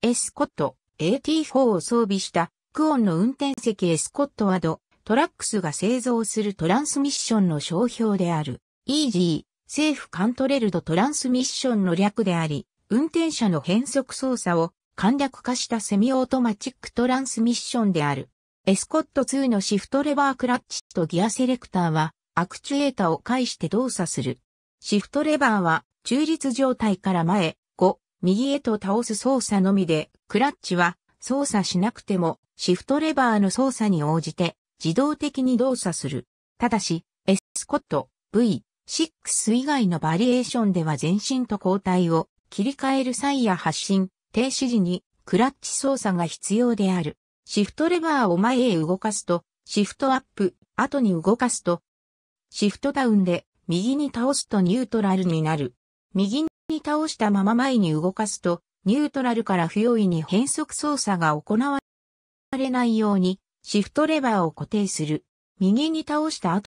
エスコット AT4 を装備したクオンの運転席エスコットワド、トラックスが製造するトランスミッションの商標である、EG、政府カントレルドトランスミッションの略であり、運転者の変速操作を簡略化したセミオートマチックトランスミッションである。エスコット2のシフトレバークラッチとギアセレクターは、アクチュエータを介して動作する。シフトレバーは、中立状態から前、右へと倒す操作のみで、クラッチは操作しなくてもシフトレバーの操作に応じて自動的に動作する。ただし、エスコット V6 以外のバリエーションでは前進と後退を切り替える際や発進、停止時にクラッチ操作が必要である。シフトレバーを前へ動かすと、シフトアップ、後に動かすと、シフトダウンで右に倒すとニュートラルになる。右に倒したまま前に動かすと、ニュートラルから不用意に変速操作が行われないように、シフトレバーを固定する。右に倒した後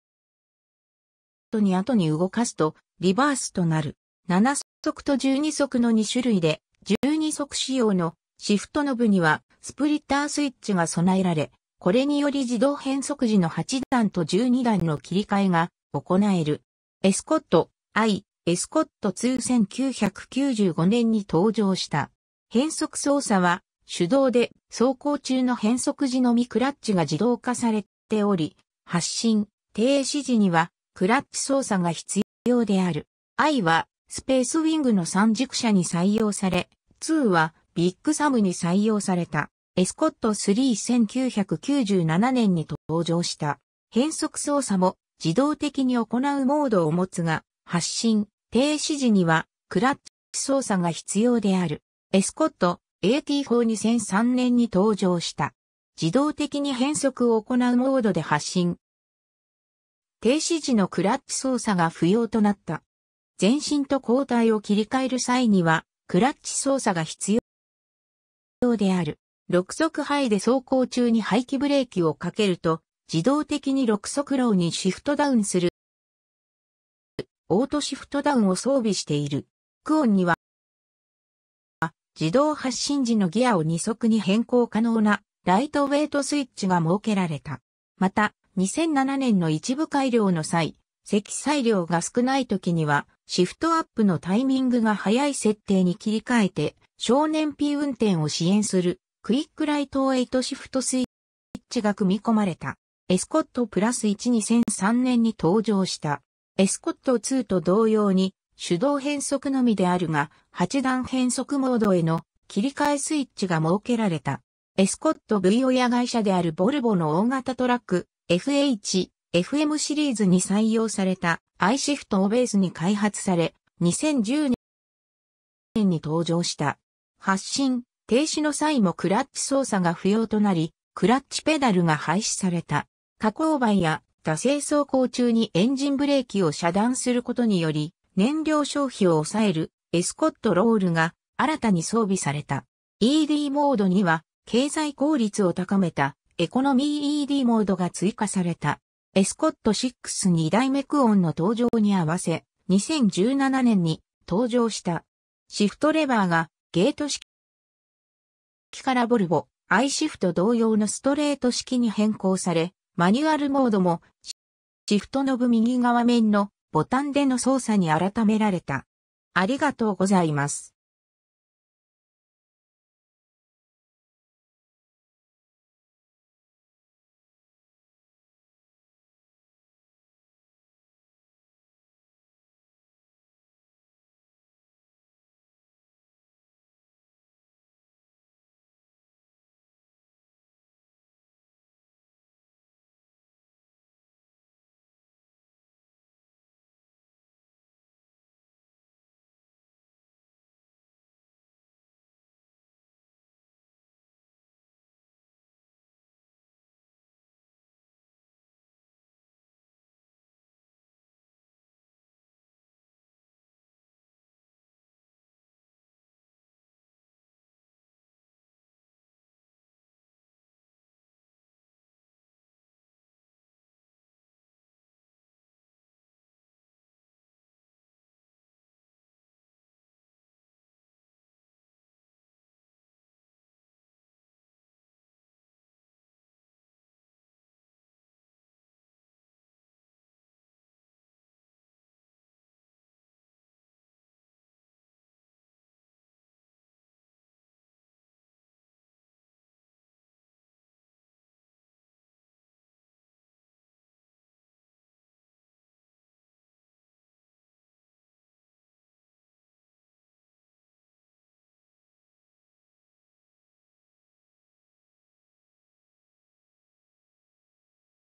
に後に動かすと、リバースとなる。7速と12速の2種類で、12速仕様のシフトノブには、スプリッタースイッチが備えられ、これにより自動変速時の8段と12段の切り替えが行える。エスコット、I、エスコット2995年に登場した。変速操作は手動で走行中の変速時のみクラッチが自動化されており、発進、停止時にはクラッチ操作が必要である。I はスペースウィングの三軸車に採用され、2はビッグサムに採用された。エスコット31997年に登場した。変速操作も自動的に行うモードを持つが、発進、停止時には、クラッチ操作が必要である。エスコット AT42003 年に登場した。自動的に変速を行うモードで発進。停止時のクラッチ操作が不要となった。前進と後退を切り替える際には、クラッチ操作が必要である。6速ハイで走行中に排気ブレーキをかけると、自動的に6速ローにシフトダウンするオートシフトダウンを装備している。クオンには、自動発進時のギアを2速に変更可能なライトウェイトスイッチが設けられた。また、2007年の一部改良の際、積載量が少ない時には、シフトアップのタイミングが早い設定に切り替えて、少年 P 運転を支援する、クイックライトウェイトシフトスイッチが組み込まれた。エスコットプラス1 2003年に登場した。エスコット2と同様に手動変速のみであるが、8段変速モードへの切り替えスイッチが設けられた。エスコット V 親会社であるボルボの大型トラック FH、FM シリーズに採用された i シフトをベースに開発され、2010年に登場した。発進、停止の際もクラッチ操作が不要となり、クラッチペダルが廃止された。加工バや車清走行中にエンジンブレーキを遮断することにより、燃料消費を抑えるエスコットロールが新たに装備された。ED モードには、経済効率を高めたエコノミー ED モードが追加された。エスコット6 2代目クオンの登場に合わせ、2017年に登場した。シフトレバーがゲート式からボルボ、アイシフト同様のストレート式に変更され、マニュアルモードも、シフトノブ右側面のボタンでの操作に改められた。ありがとうございます。